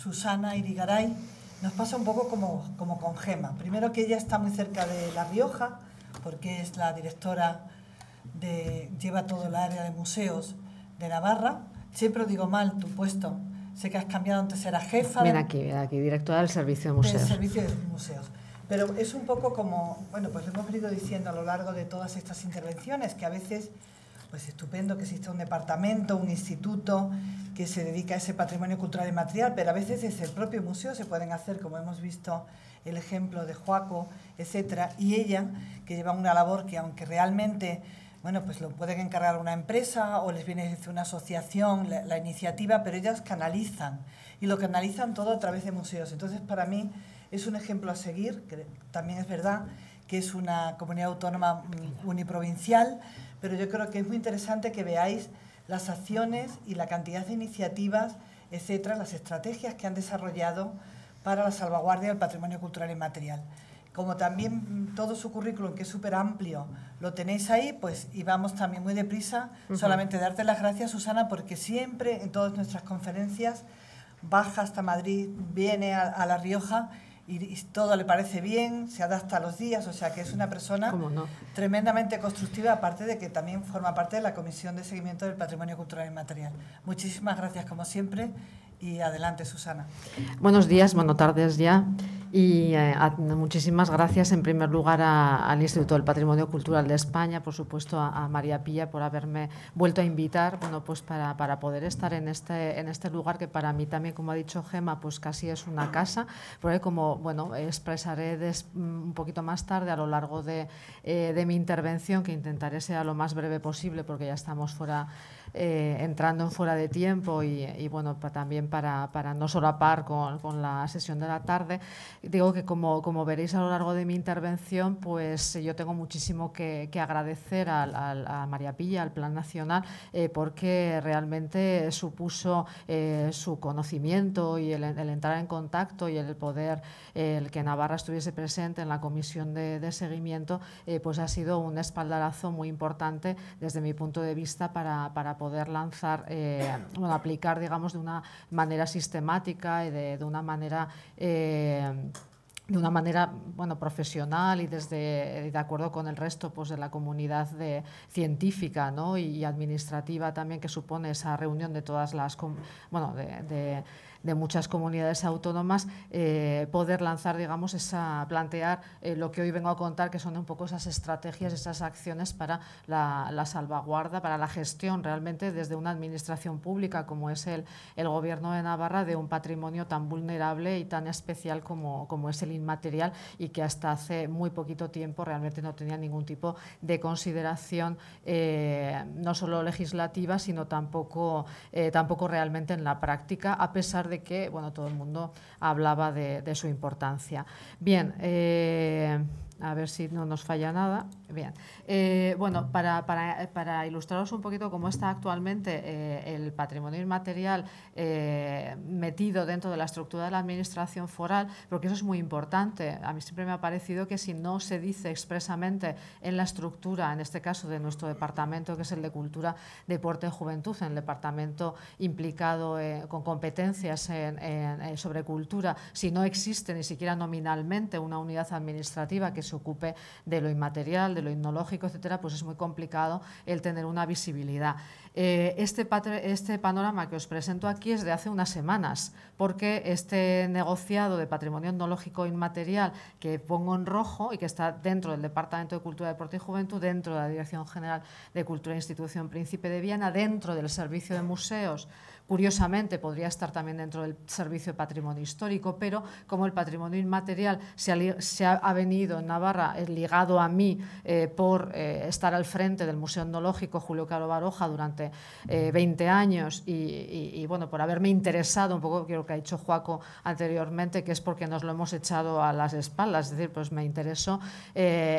Susana Irigaray, nos pasa un poco como, como con Gema. Primero que ella está muy cerca de La Rioja, porque es la directora de, lleva todo el área de museos de Navarra. Siempre digo mal tu puesto. Sé que has cambiado, antes era jefa. Ven aquí, aquí, directora del Servicio de Museos. Del Servicio de Museos. Pero es un poco como, bueno, pues lo hemos venido diciendo a lo largo de todas estas intervenciones, que a veces pues estupendo que exista un departamento, un instituto que se dedica a ese patrimonio cultural y material, pero a veces desde el propio museo se pueden hacer, como hemos visto el ejemplo de Joaco, etcétera, y ella, que lleva una labor que aunque realmente bueno, pues lo pueden encargar una empresa o les viene desde una asociación la, la, iniciativa, pero ellas canalizan y lo canalizan todo a través de museos. Entonces, para mí es un ejemplo a seguir, que también es verdad que es una comunidad autónoma mm, uniprovincial, pero yo creo que es muy interesante que veáis las acciones y la cantidad de iniciativas, etcétera, las estrategias que han desarrollado para la salvaguardia del patrimonio cultural material. Como también todo su currículum, que es súper amplio, lo tenéis ahí, pues y vamos también muy deprisa. Solamente darte las gracias, Susana, porque siempre en todas nuestras conferencias baja hasta Madrid, viene a La Rioja y, todo le parece bien, se adapta a los días, o sea que es una persona tremendamente constructiva, aparte de que también forma parte de la Comisión de Seguimiento del Patrimonio Cultural Inmaterial. Muchísimas gracias, como siempre. Y adelante, Susana. Buenos días, buenas tardes ya. Y eh, muchísimas gracias en primer lugar al Instituto del Patrimonio Cultural de España, por supuesto a, María Pilla por haberme vuelto a invitar bueno, pues para, para, poder estar en este, en este lugar que para mí también, como ha dicho Gema, pues casi es una casa, porque como bueno, expresaré mm, un poquito más tarde a lo largo de, eh, de mi intervención, que intentaré ser lo más breve posible porque ya estamos fuera eh, entrando en fuera de tiempo y, bueno, también para, para, no solapar con, con la sesión de la tarde. Digo que como, como veréis a lo largo de mi intervención, pues yo tengo muchísimo que, que agradecer a, María Pilla, al Plan Nacional, eh, porque realmente supuso eh, su conocimiento y el, entrar en contacto y el poder, el que Navarra estuviese presente en la comisión de, seguimiento, pues ha sido un espaldarazo muy importante desde mi punto de vista para, para poder lanzar, eh, aplicar, digamos, de una manera sistemática y de, una manera... Eh, de una manera bueno, profesional y desde, de acuerdo con el resto pues, de la comunidad de, científica y, administrativa también que supone esa reunión de todas las bueno, de muchas comunidades autónomas, eh, poder lanzar, digamos, plantear eh, lo que hoy vengo a contar, que son un poco esas estrategias, esas acciones para la, salvaguarda, para la gestión realmente desde una administración pública como es el, el Gobierno de Navarra de un patrimonio tan vulnerable y tan especial como, es el inmaterial y que hasta hace muy poquito tiempo realmente no tenía ningún tipo de consideración, eh, no solo legislativa, sino tampoco, tampoco realmente en la práctica, a pesar de de que bueno, todo el mundo hablaba de, su importancia. Bien, eh, a ver si no nos falla nada. Bien, eh, bueno, para, ilustraros un poquito cómo está actualmente eh, el patrimonio inmaterial eh, metido dentro de la estructura de la administración foral, porque eso es muy importante. A mí siempre me ha parecido que si no se dice expresamente en la estructura, en este caso de nuestro departamento, que es el de Cultura, Deporte y Juventud, en el departamento implicado con competencias sobre cultura, si no existe ni siquiera nominalmente una unidad administrativa que se ocupe de lo inmaterial, de lo etnológico, etcétera, pues es muy complicado el tener una visibilidad. Eh, este, este panorama que os presento aquí es de hace unas semanas, porque este negociado de patrimonio etnológico inmaterial que pongo en rojo y que está dentro del Departamento de Cultura, Deporte y Juventud, dentro de la Dirección General de Cultura e Institución Príncipe de Viana, dentro del Servicio de Museos Curiosamente, podría estar también dentro del Servicio de Patrimonio Histórico, pero como el patrimonio inmaterial se ha, venido en Navarra eh, ligado a mí eh, por eh, estar al frente del Museo Etnológico Julio Caro Baroja durante 20 años y, bueno, por haberme interesado un poco, creo que ha dicho Juaco anteriormente, que es porque nos lo hemos echado a las espaldas, es decir, pues me interesó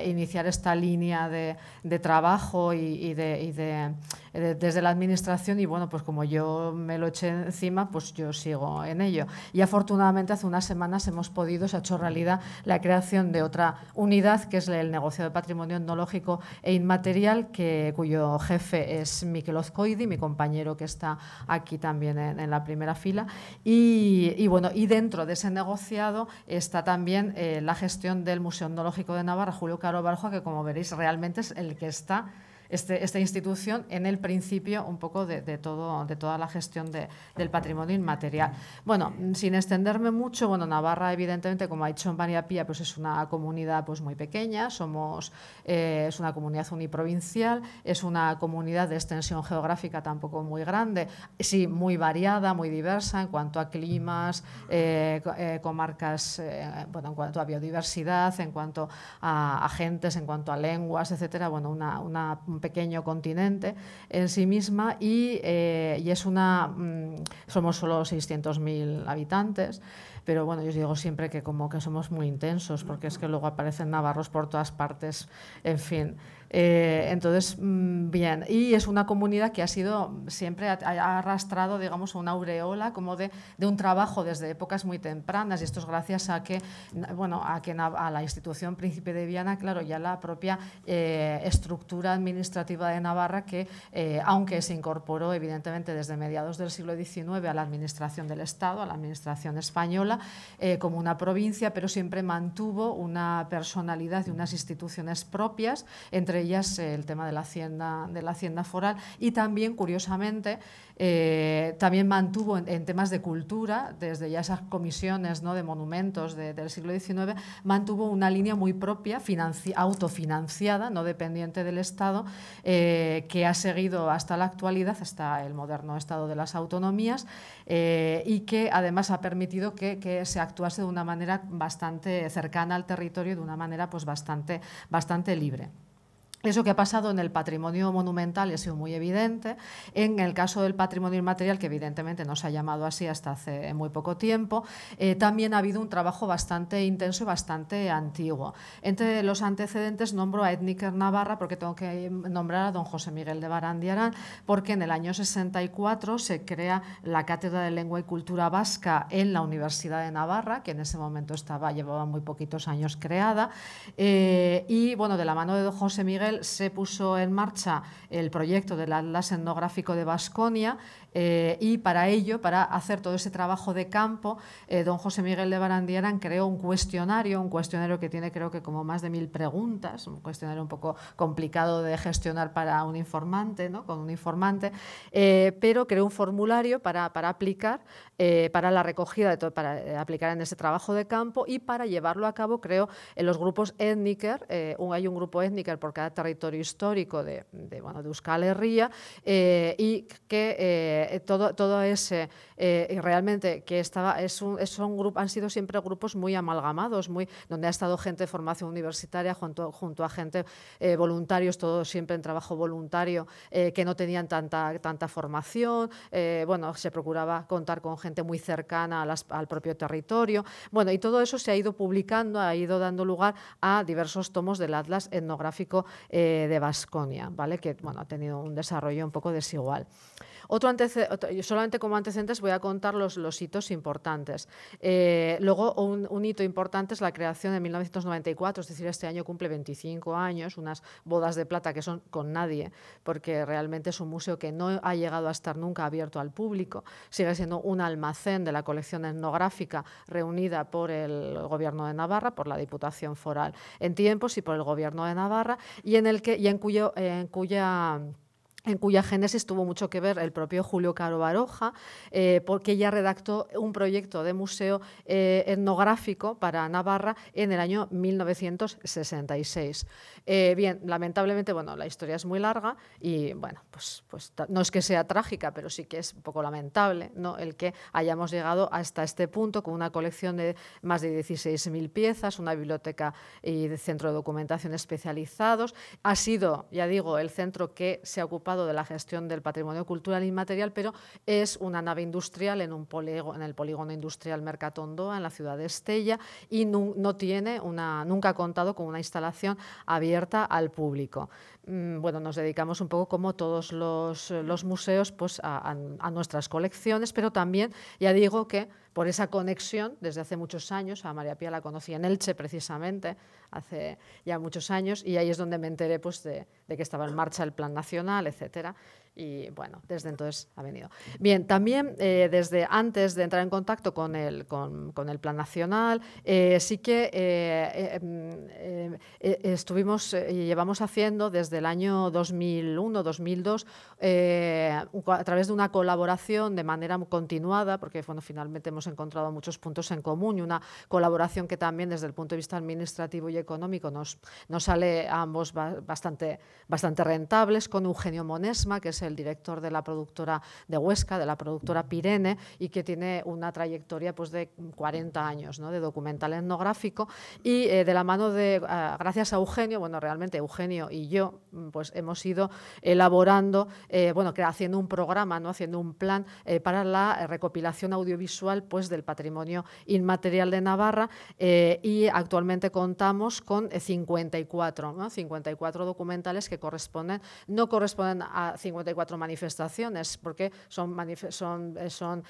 iniciar esta línea de, trabajo y, de, de eh, desde la administración y bueno, pues como yo me lo eché encima, pues yo sigo en ello. Y afortunadamente hace unas semanas hemos podido, se ha hecho realidad la creación de otra unidad que es el negocio de patrimonio etnológico e inmaterial, que, cuyo jefe es Miquel Ozcoidi, mi compañero que está aquí también en, la primera fila. Y, bueno, y dentro de ese negociado está también eh, la gestión del Museo Etnológico de Navarra, Julio Caro Barjo, que como veréis realmente es el que está este, esta institución en el principio un poco de, todo, de toda la gestión del patrimonio inmaterial. Bueno, sin extenderme mucho, bueno, Navarra evidentemente, como ha dicho María Pía, pues es una comunidad pues muy pequeña, somos, eh, es una comunidad uniprovincial, es una comunidad de extensión geográfica tampoco muy grande, sí, muy variada, muy diversa en cuanto a climas, eh, eh, comarcas, bueno, en cuanto a biodiversidad, en cuanto a, agentes, gentes, en cuanto a lenguas, etcétera, bueno, una, una pequeño continente en sí misma y, eh, es una, mm, somos solo 600.000 habitantes, pero bueno, yo digo siempre que como que somos muy intensos, porque es que luego aparecen navarros por todas partes, en fin. Eh, entonces, mm, bien, y es una comunidad que ha sido siempre, ha, arrastrado, digamos, una aureola como de, un trabajo desde épocas muy tempranas, y esto es gracias a que, bueno, a, que a la institución Príncipe de Viana, claro, ya la propia eh, estructura administrativa de Navarra que, eh, aunque se incorporó evidentemente desde mediados del siglo XIX a la administración del Estado, a la administración española, como una provincia, pero siempre mantuvo una personalidad y unas instituciones propias, entre eh, el tema de la hacienda, foral y también, curiosamente, eh, también mantuvo en, temas de cultura, desde ya esas comisiones de monumentos del siglo XIX, mantuvo una línea muy propia, autofinanciada, no dependiente del Estado, eh, que ha seguido hasta la actualidad, hasta el moderno Estado de las Autonomías, y que además ha permitido que, se actuase de una manera bastante cercana al territorio, y de una manera pues, bastante, bastante libre. Eso que ha pasado en el patrimonio monumental ha sido muy evidente. En el caso del patrimonio inmaterial, que evidentemente no se ha llamado así hasta hace muy poco tiempo, eh, también ha habido un trabajo bastante intenso y bastante antiguo. Entre los antecedentes nombro a Etniker Navarra, porque tengo que nombrar a don José Miguel de Barandiarán, porque en el año 64 se crea la Cátedra de Lengua y Cultura Vasca en la Universidad de Navarra, que en ese momento estaba, llevaba muy poquitos años creada. Eh, y bueno, de la mano de don José Miguel, se puso en marcha el proyecto del Atlas Etnográfico de Vasconia eh, y para ello, para hacer todo ese trabajo de campo, eh, don José Miguel de Barandieran creó un cuestionario, un cuestionario que tiene creo que como más de mil preguntas, un cuestionario un poco complicado de gestionar para un informante, ¿no? con un informante, eh, pero creó un formulario para, para aplicar, para la recogida, de todo, para aplicar en ese trabajo de campo y para llevarlo a cabo creo en los grupos eh, un, hay un grupo étniker por cada territorio histórico de, bueno, de Euskal Herria y que eh, todo, ese, eh, y realmente que estaba, es un, grupo, han sido siempre grupos muy amalgamados, muy, donde ha estado gente de formación universitaria junto, a gente eh, voluntarios, todos siempre en trabajo voluntario, eh, que no tenían tanta, tanta formación. bueno, se procuraba contar con gente muy cercana al propio territorio. Bueno, y todo eso se ha ido publicando, ha ido dando lugar a diversos tomos del Atlas etnográfico de Vasconia, ¿vale? que bueno, ha tenido un desarrollo un poco desigual. Otro solamente como antecedentes voy a contar los, los hitos importantes. Eh, luego, un, hito importante es la creación de 1994, es decir, este año cumple 25 años, unas bodas de plata que son con nadie, porque realmente es un museo que no ha llegado a estar nunca abierto al público, sigue siendo un almacén de la colección etnográfica reunida por el Gobierno de Navarra, por la Diputación Foral en tiempos y por el Gobierno de Navarra, y en, el que, y en, cuyo, en cuya en cuya génesis tuvo mucho que ver el propio Julio Caro Baroja, eh, porque ella redactó un proyecto de museo eh, etnográfico para Navarra en el año 1966. Eh, bien, lamentablemente, bueno, la historia es muy larga y, bueno, pues, pues no es que sea trágica, pero sí que es un poco lamentable ¿no? el que hayamos llegado hasta este punto con una colección de más de 16.000 piezas, una biblioteca y centro de documentación especializados. Ha sido, ya digo, el centro que se ha ocupado de la gestión del patrimonio cultural inmaterial, pero es una nave industrial en, un en el polígono industrial Mercatondoa, en la ciudad de Estella, y tiene una, nunca ha contado con una instalación abierta al público. Mm, bueno, nos dedicamos un poco como todos los, eh, museos pues, a, nuestras colecciones, pero también, ya digo que por esa conexión, desde hace muchos años, a María Pía la conocí en Elche precisamente, hace ya muchos años, y ahí es donde me enteré pues, de, de que estaba en marcha el Plan Nacional, etcétera y bueno, desde entonces ha venido. Bien, también eh, desde antes de entrar en contacto con el, con, el Plan Nacional, eh, sí que eh, mm, estuvimos y llevamos haciendo desde el año 2001-2002 a través de una colaboración de manera continuada, porque bueno, finalmente hemos encontrado muchos puntos en común y una colaboración que también desde el punto de vista administrativo y económico nos, nos sale a ambos bastante, bastante rentables con Eugenio Monesma, que es el director de la productora de Huesca, de la productora Pirene, y que tiene una trayectoria pues, de 40 años ¿no? de documental etnográfico. Y eh, de la mano de, ah, gracias a Eugenio, bueno, realmente Eugenio y yo mm, pues, hemos ido elaborando, eh, bueno, haciendo un programa, ¿no? haciendo un plan eh, para la recopilación audiovisual pues, del patrimonio inmaterial de Navarra y actualmente contamos con 54, ¿no? 54 documentales que corresponden, no corresponden a 54 manifestaciones, porque son, eh,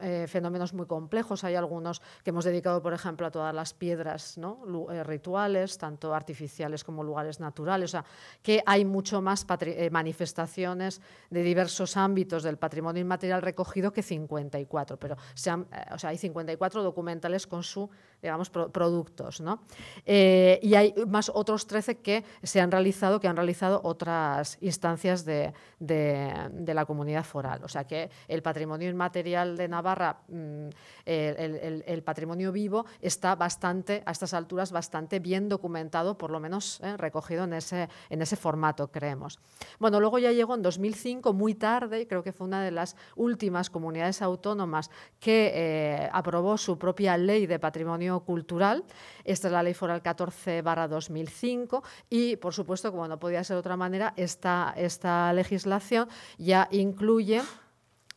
eh, fenómenos muy complejos. Hay algunos que hemos dedicado, por ejemplo, a todas las piedras eh, rituales, tanto artificiales como lugares naturales. O sea, que hay mucho más manifestaciones de diversos ámbitos del patrimonio inmaterial recogido que 54, pero o sea, hay 54 documentales con su digamos, productos. ¿no? Eh, y hay más otros 13 que se han realizado, que han realizado otras instancias de, de, la comunidad foral. O sea que el patrimonio inmaterial de Navarra, mm, el, el, patrimonio vivo, está bastante, a estas alturas, bastante bien documentado, por lo menos eh, recogido en ese, en ese formato, creemos. Bueno, luego ya llegó en 2005, muy tarde, creo que fue una de las últimas comunidades autónomas que eh, aprobó su propia ley de patrimonio cultural. Esta es la ley foral 14 2005 y, por supuesto, como no podía ser de otra manera, esta, esta legislación ya incluye...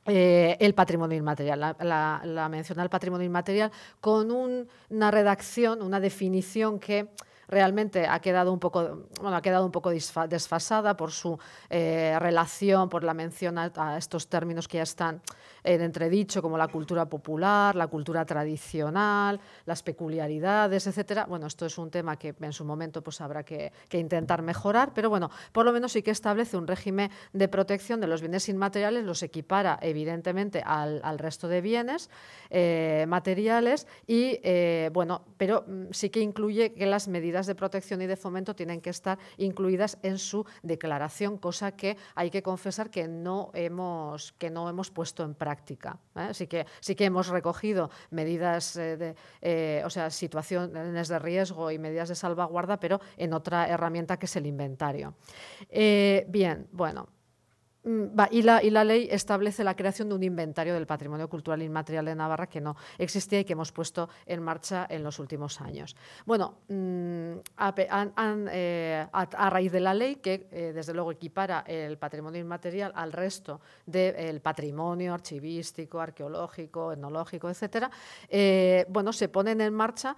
Eh, el patrimonio inmaterial, la, la, menciona el patrimonio inmaterial con una redacción, una definición que realmente ha quedado un poco, bueno, ha quedado un poco desfasada por su eh, relación, por la mención a, estos términos que ya están en entredicho, como la cultura popular, la cultura tradicional, las peculiaridades, etcétera. Bueno, esto es un tema que en su momento pues, habrá que, intentar mejorar, pero bueno, por lo menos sí que establece un régimen de protección de los bienes inmateriales, los equipara evidentemente al, resto de bienes eh, materiales y, eh, bueno, pero mm, sí que incluye que las medidas de protección y de fomento tienen que estar incluidas en su declaración, cosa que hay que confesar que no hemos, que no hemos puesto en práctica. Así ¿eh? que sí que hemos recogido medidas eh, de, eh, o sea, situaciones de riesgo y medidas de salvaguarda, pero en otra herramienta que es el inventario. bien, bueno. Mm, y la, ley establece la creación de un inventario del patrimonio cultural inmaterial de Navarra que no existía y que hemos puesto en marcha en los últimos años. Bueno, mm, eh, a, raíz de la ley, que eh, desde luego equipara el patrimonio inmaterial al resto del patrimonio archivístico, arqueológico, etnológico, etcétera, eh, bueno, se ponen en marcha,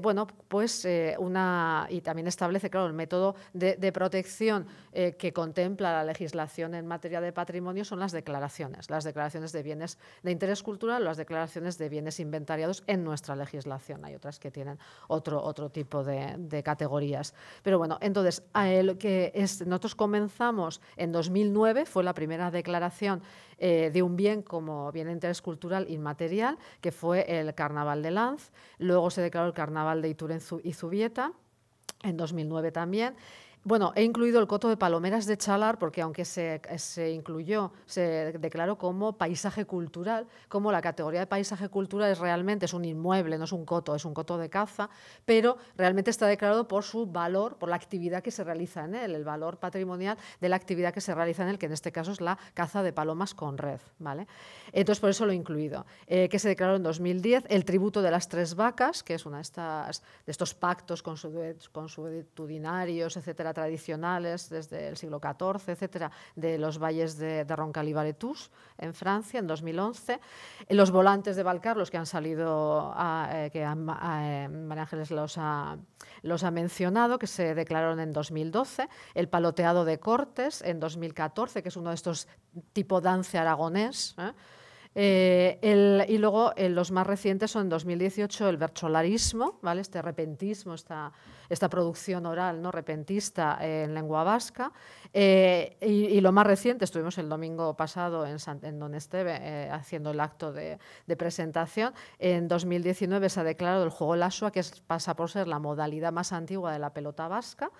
bueno, pues una, y también establece, claro, el método de, protección que contempla la legislación en materia materia de patrimonio son las declaraciones, las declaraciones de bienes de interés cultural, las declaraciones de bienes inventariados en nuestra legislación. Hay otras que tienen otro, otro tipo de, categorías. Pero bueno, entonces, a que nosotros comenzamos en 2009, fue la primera declaración eh, de un bien como bien de interés cultural inmaterial, que fue el Carnaval de Lanz, luego se declaró el Carnaval de Iturén y Zubieta, en 2009 también, bueno, he incluido el coto de Palomeras de Chalar porque aunque se, incluyó, se declaró como paisaje cultural, como la categoría de paisaje cultural es realmente, es un inmueble, no es un coto, es un coto de caza, pero realmente está declarado por su valor, por la actividad que se realiza en él, el valor patrimonial de la actividad que se realiza en él, que en este caso es la caza de palomas con red. ¿vale? Entonces, por eso lo he incluido, eh, que se declaró en 2010 el tributo de las tres vacas, que es uno de, estas, de estos pactos consuetudinarios, etcétera tradicionales desde el siglo XIV, etcétera, de los valles de, de y en Francia en 2011, los volantes de Valcarlos que han salido, eh, que eh, María Ángeles los ha, mencionado, que se declararon en 2012, el paloteado de Cortes en 2014, que es uno de estos tipo dance aragonés. ¿eh? Eh, y luego eh, los más recientes son en 2018 el vercholarismo, ¿vale? este repentismo, esta, esta producción oral ¿no? repentista eh, en lengua vasca. Y, lo más reciente, estuvimos el domingo pasado en, Don Esteve haciendo el acto de, presentación. En 2019 se ha declarado el juego Lasua, que pasa por ser la modalidad más antigua de la pelota vasca.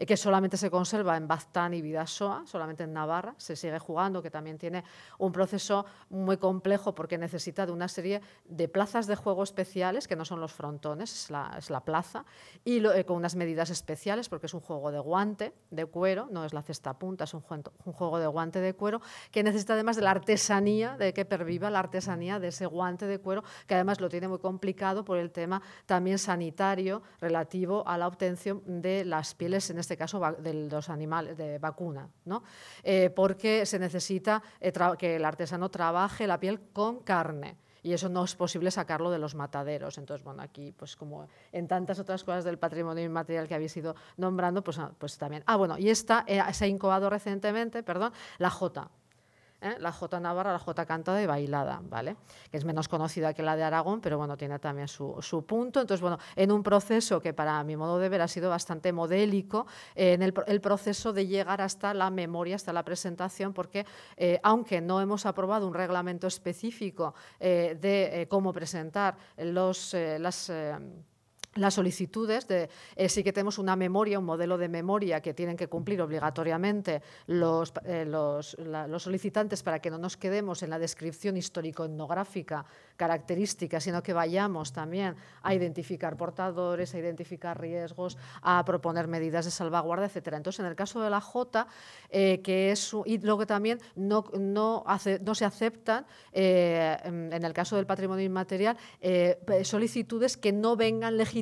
Eh, que solamente se conserva en Baztán y Vidasoa, solamente en Navarra, se sigue jugando, que también tiene un proceso muy complejo porque necesita de una serie de plazas de juego especiales, que no son los frontones, es la, plaza, y eh, con unas medidas especiales porque es un juego de guante, de cuero, no es la cesta punta, es un, juego de guante de cuero, que necesita además de la artesanía, de que perviva la artesanía de ese guante de cuero, que además lo tiene muy complicado por el tema también sanitario relativo a la obtención de las pieles en este este caso de los animales de vacuna, ¿no? Eh, porque se necesita eh, que el artesano trabaje la piel con carne y eso no es posible sacarlo de los mataderos. Entonces, bueno, aquí, pues como en tantas otras cosas del patrimonio inmaterial que habéis ido nombrando, pues, ah, pues también. Ah, bueno, y esta eh, se ha incubado recientemente, perdón, la J, ¿eh? la J Navarra, la J cantada y bailada, ¿vale? Que es menos conocida que la de Aragón, pero bueno, tiene también su, punto. Entonces, bueno, en un proceso que para mi modo de ver ha sido bastante modélico, eh, en el, proceso de llegar hasta la memoria, hasta la presentación, porque eh, aunque no hemos aprobado un reglamento específico de cómo presentar los, las las solicitudes de, eh, sí que tenemos una memoria, un modelo de memoria que tienen que cumplir obligatoriamente los, eh, los, solicitantes para que no nos quedemos en la descripción histórico-etnográfica característica, sino que vayamos también a identificar portadores, a identificar riesgos, a proponer medidas de salvaguarda, etcétera. Entonces, en el caso de la J, eh, que es y luego también no, no, hace, no se aceptan, en el caso del patrimonio inmaterial, solicitudes que no vengan legitimadas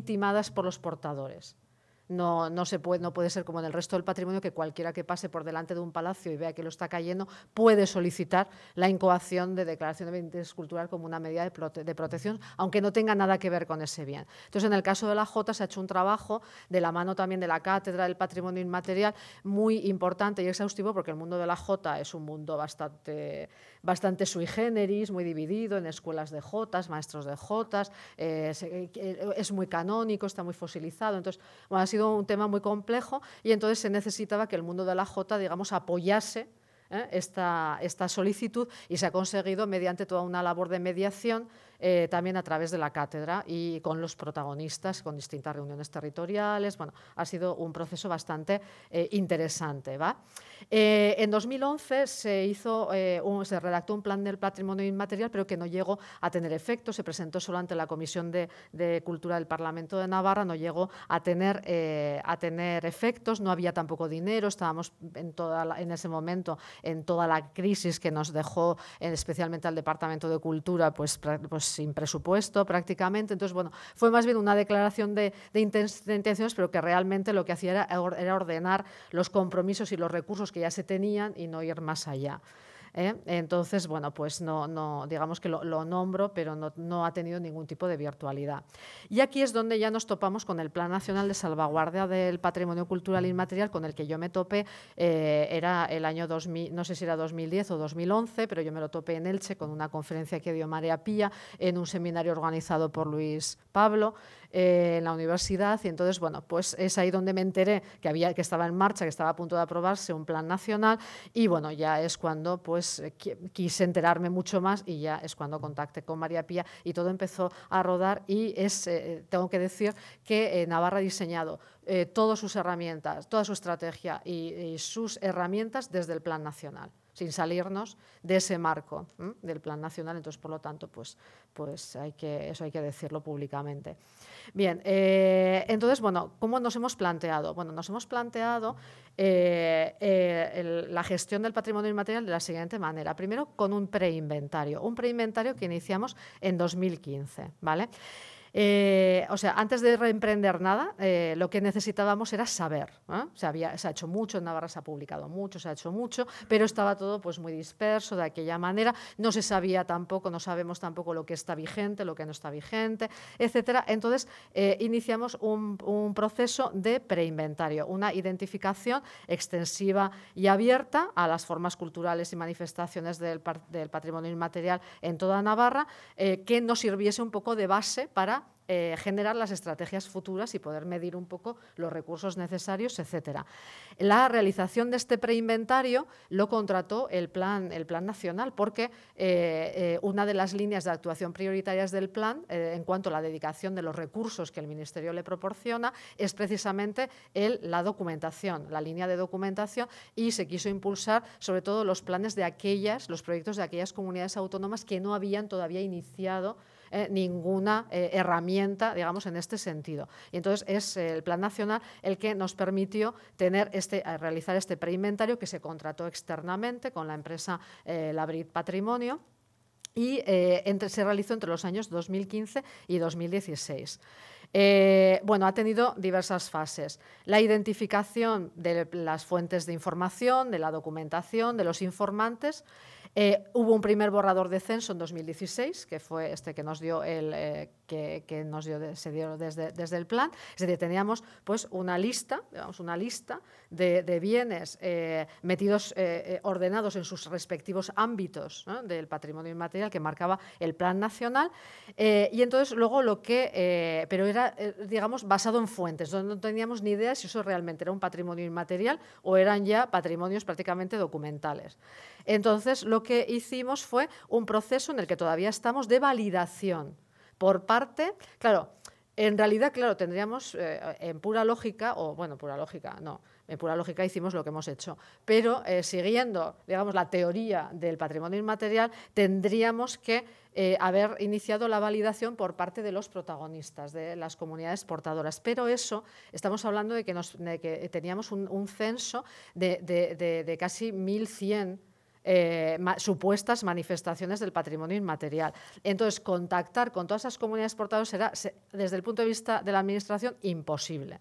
por los portadores no, se puede, no puede ser como en el resto del patrimonio que cualquiera que pase por delante de un palacio y vea que lo está cayendo puede solicitar la incoación de declaración de interés cultural como una medida de, protección, aunque no tenga nada que ver con ese bien. Entonces, en el caso de la Jota se ha hecho un trabajo de la mano también de la Cátedra del Patrimonio Inmaterial muy importante y exhaustivo porque el mundo de la Jota es un mundo bastante, bastante sui generis, muy dividido en escuelas de Jotas, maestros de Jotas, eh, eh, eh, es, muy canónico, está muy fosilizado. Entonces, un tema muy complejo y entonces se necesitaba que el mundo de la J, digamos, apoyase ¿eh? esta, esta solicitud y se ha conseguido mediante toda una labor de mediación eh, también a través de la cátedra y con los protagonistas, con distintas reuniones territoriales. Bueno, ha sido un proceso bastante eh, interesante. ¿va? Eh, en 2011 se, hizo, se redactó un plan del patrimonio inmaterial, pero que no llegó a tener efecto. Se presentó solo ante la Comisión de, Cultura del Parlamento de Navarra, no llegó a tener, a tener efectos, no había tampoco dinero, estábamos en, toda en ese momento en toda la crisis que nos dejó, especialmente al Departamento de Cultura, pues, pues sin presupuesto prácticamente. Entonces, bueno, fue más bien una declaración de, intenciones, pero que realmente lo que hacía era ordenar los compromisos y los recursos que ya se tenían y no ir más allá. ¿eh? Entonces, bueno, pues no, digamos que lo, nombro, pero no, ha tenido ningún tipo de virtualidad. Y aquí es donde ya nos topamos con el Plan Nacional de Salvaguardia del Patrimonio Cultural Inmaterial, con el que yo me topé, eh, era el año 2000, no sé si era 2010 o 2011, pero yo me lo topé en Elche con una conferencia que dio María Pía en un seminario organizado por Luis Pablo. Eh, en la universidad y entonces, bueno, pues es ahí donde me enteré que, había, que estaba en marcha, que estaba a punto de aprobarse un plan nacional y bueno, ya es cuando pues eh, quise enterarme mucho más y ya es cuando contacté con María Pía y todo empezó a rodar y es, eh, tengo que decir que Navarra ha diseñado todas sus herramientas, toda su estrategia y sus herramientas desde el plan nacional sin salirnos de ese marco del Plan Nacional. Entonces, por lo tanto, pues, pues eso hay que decirlo públicamente. Bien, eh, entonces, bueno, ¿cómo nos hemos planteado? Bueno, nos hemos planteado eh, eh, la gestión del patrimonio inmaterial de la siguiente manera. Primero, con un preinventario, un preinventario que iniciamos en 2015, ¿vale? Eh, o sea, antes de reemprender nada, eh, lo que necesitábamos era saber. Se, había, se ha hecho mucho, en Navarra se ha publicado mucho, se ha hecho mucho, pero estaba todo pues, muy disperso de aquella manera. No se sabía tampoco, no sabemos tampoco lo que está vigente, lo que no está vigente, etc. Entonces, eh, iniciamos un, un, proceso de preinventario, una identificación extensiva y abierta a las formas culturales y manifestaciones del, del patrimonio inmaterial en toda Navarra, que nos sirviese un poco de base para eh, generar las estrategias futuras y poder medir un poco los recursos necesarios, etcétera. La realización de este preinventario lo contrató el plan, nacional, porque eh, eh, una de las líneas de actuación prioritarias del plan, en cuanto a la dedicación de los recursos que el Ministerio le proporciona, es precisamente la documentación, la línea de documentación, y se quiso impulsar sobre todo los planes de aquellas, los proyectos de aquellas comunidades autónomas que no habían todavía iniciado eh, ninguna eh, herramienta, digamos, en este sentido. Y entonces es el Plan Nacional el que nos permitió tener este, eh, realizar este preinventario que se contrató externamente con la empresa Labrit Patrimonio y se realizó entre los años 2015 y 2016. bueno, ha tenido diversas fases. La identificación de las fuentes de información, de la documentación, de los informantes. Eh, hubo un primer borrador de censo en 2016, que fue este que nos dio el eh, que, nos dio, se dio desde, desde el plan. Es decir, teníamos pues, una lista, digamos, una lista de, bienes eh, metidos, eh, eh, ordenados en sus respectivos ámbitos del patrimonio inmaterial que marcaba el plan nacional. y entonces luego lo que, pero era, digamos, basado en fuentes, donde no teníamos ni idea si eso realmente era un patrimonio inmaterial o eran ya patrimonios prácticamente documentales. Entonces lo que hicimos fue un proceso en el que todavía estamos de validación por parte, claro, en realidad, claro, tendríamos eh, en pura lógica, o bueno, pura lógica, no, en pura lógica hicimos lo que hemos hecho, pero eh, siguiendo, digamos, la teoría del patrimonio inmaterial, tendríamos que eh, haber iniciado la validación por parte de los protagonistas, de las comunidades portadoras. Pero eso, estamos hablando de que, teníamos un, censo de, de casi 1.100 eh, supuestas manifestaciones del patrimonio inmaterial. Entonces, contactar con todas esas comunidades portadoras será, desde el punto de vista de la Administración, imposible.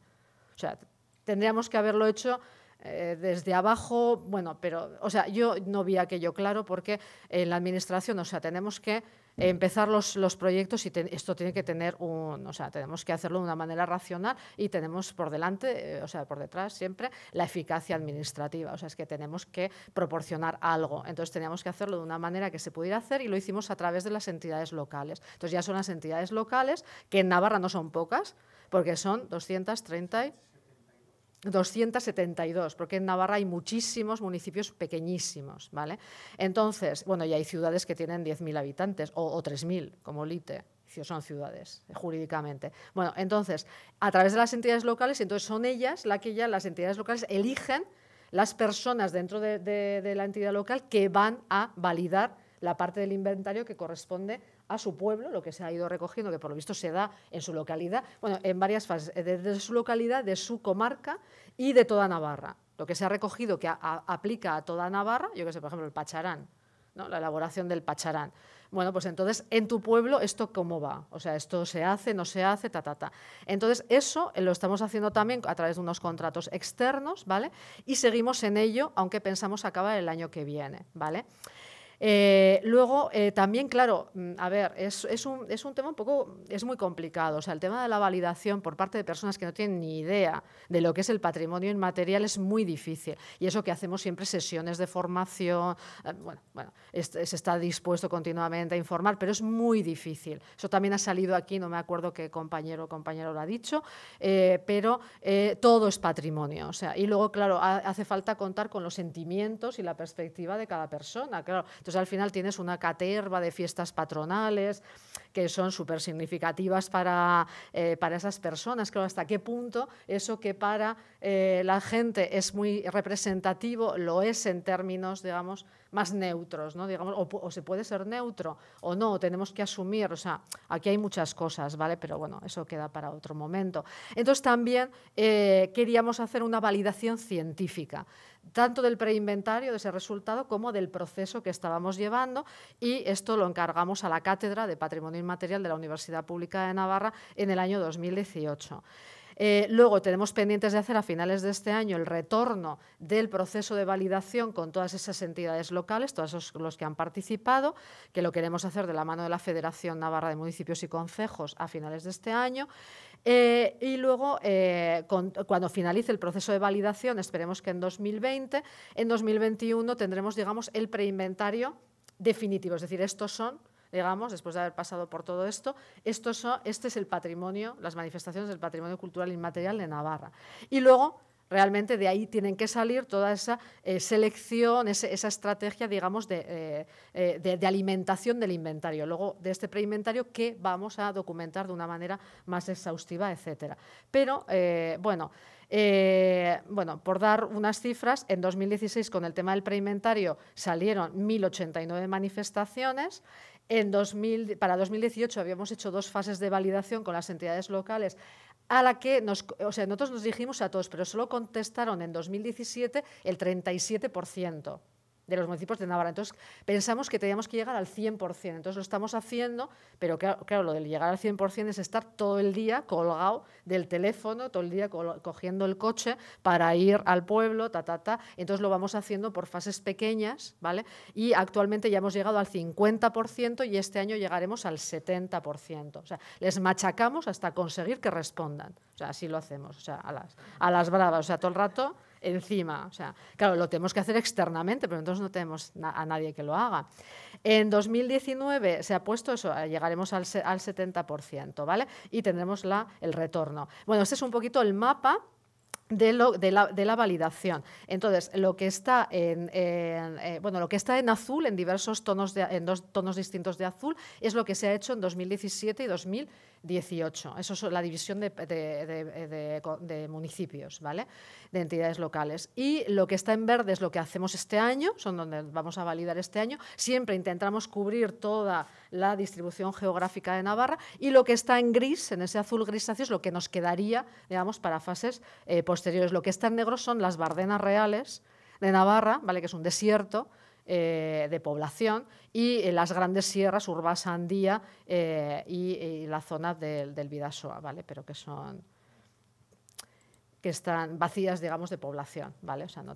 O sea, tendríamos que haberlo hecho eh, desde abajo, bueno, pero, o sea, yo no vi aquello claro porque en la Administración, o sea, tenemos que empezar los, los proyectos y esto tiene que tener un, o sea, tenemos que hacerlo de una manera racional y tenemos por delante, eh, o sea, por detrás siempre la eficacia administrativa, o sea, es que tenemos que proporcionar algo, entonces teníamos que hacerlo de una manera que se pudiera hacer y lo hicimos a través de las entidades locales. Entonces ya son las entidades locales, que en Navarra no son pocas, porque son 230 272, porque en Navarra hay muchísimos municipios pequeñísimos, ¿vale? Entonces, bueno, y hay ciudades que tienen 10.000 habitantes o, 3.000, como Lite, son ciudades eh, jurídicamente. Bueno, entonces, a través de las entidades locales, entonces son ellas las que ya las entidades locales eligen las personas dentro de, de la entidad local que van a validar la parte del inventario que corresponde a su pueblo, lo que se ha ido recogiendo, que por lo visto se da en su localidad, bueno, en varias fases, desde su localidad, de su comarca y de toda Navarra. Lo que se ha recogido que aplica a toda Navarra, yo que sé, por ejemplo, el pacharán, ¿no? la elaboración del pacharán. Bueno, pues entonces, en tu pueblo, ¿esto cómo va? O sea, esto se hace, no se hace, ta, ta, ta. Entonces, eso eh, lo estamos haciendo también a través de unos contratos externos, ¿vale? Y seguimos en ello, aunque pensamos acabar el año que viene, ¿vale? Eh, luego, eh, también, claro, mm, a ver, es, un, tema un poco, es muy complicado. O sea, el tema de la validación por parte de personas que no tienen ni idea de lo que es el patrimonio inmaterial es muy difícil. Y eso que hacemos siempre sesiones de formación, eh, bueno, bueno se está dispuesto continuamente a informar, pero es muy difícil. Eso también ha salido aquí, no me acuerdo qué compañero o compañero lo ha dicho, pero todo es patrimonio. O sea, y luego, claro, hace falta contar con los sentimientos y la perspectiva de cada persona. Claro, entonces, al final tienes una caterva de fiestas patronales que son súper significativas para, eh, para esas personas. creo hasta qué punto eso que para eh, la gente es muy representativo lo es en términos, digamos, más neutros, ¿no? Digamos, o, se puede ser neutro o no, tenemos que asumir, o sea, aquí hay muchas cosas, ¿vale? Pero bueno, eso queda para otro momento. Entonces también eh, queríamos hacer una validación científica tanto del preinventario de ese resultado como del proceso que estábamos llevando y esto lo encargamos a la Cátedra de Patrimonio Inmaterial de la Universidad Pública de Navarra en el año 2018. Eh, luego tenemos pendientes de hacer a finales de este año el retorno del proceso de validación con todas esas entidades locales, todos los que han participado, que lo queremos hacer de la mano de la Federación Navarra de Municipios y Concejos a finales de este año. Eh, y luego, eh, cuando finalice el proceso de validación, esperemos que en 2020, en 2021 tendremos, el preinventario definitivo, es decir, estos son digamos, después de haber pasado por todo esto. esto son, este es el patrimonio, las manifestaciones del patrimonio cultural inmaterial de Navarra. Y luego, realmente de ahí tienen que salir toda esa eh, selección, esa estrategia, digamos, eh, eh, de, alimentación del inventario. Luego, de este preinventario, que vamos a documentar de una manera más exhaustiva, etcétera. Pero, bueno, bueno, por dar unas cifras, en 2016, con el tema del preinventario, salieron 1.089 manifestaciones para 2018 habíamos hecho dos fases de validación con las entidades locales a la que o sea, nosotros nos dijimos a todos, pero solo contestaron en 2017 el 37% de los municipios de Navarra. Entonces, pensamos que teníamos que llegar al 100%. Entonces, lo estamos haciendo, pero claro, lo del llegar al 100% es estar todo el día colgado del teléfono, todo el día cogiendo el coche para ir al pueblo, ta, ta, ta. Entonces, lo vamos haciendo por fases pequeñas, ¿vale? Y actualmente ya hemos llegado al 50% y este año llegaremos al 70%. O sea, les machacamos hasta conseguir que respondan. O sea, así lo hacemos, o sea, a las, a las bravas. O sea, todo el rato encima. O sea, claro, lo tenemos que hacer externamente, pero entonces no tenemos a nadie que lo haga. En 2019 se ha puesto eso, eh, llegaremos al, al 70%, ¿vale? Y tendremos la, el retorno. Bueno, este es un poquito el mapa de, la, validación. Entonces, lo que está en, eh, bueno, lo que está en azul, en diversos tonos, en dos tonos distintos de azul, es lo que se ha hecho en 2017 y 2018. Eso es la división de, municipios, ¿vale? De entidades locales. Y lo que está en verde es lo que hacemos este año, son donde vamos a validar este año. Siempre intentamos cubrir toda la distribución geográfica de Navarra y lo que está en gris, en ese azul grisáceo, es lo que nos quedaría, digamos, para fases eh, lo que está en negro son las Bardenas reales de Navarra, ¿vale? que es un desierto eh, de población, y eh, las grandes sierras, Urbasa, Andía eh, y, la zona del, del Vidasoa, ¿vale? pero que son que están vacías, digamos, de población, ¿vale? O sea, no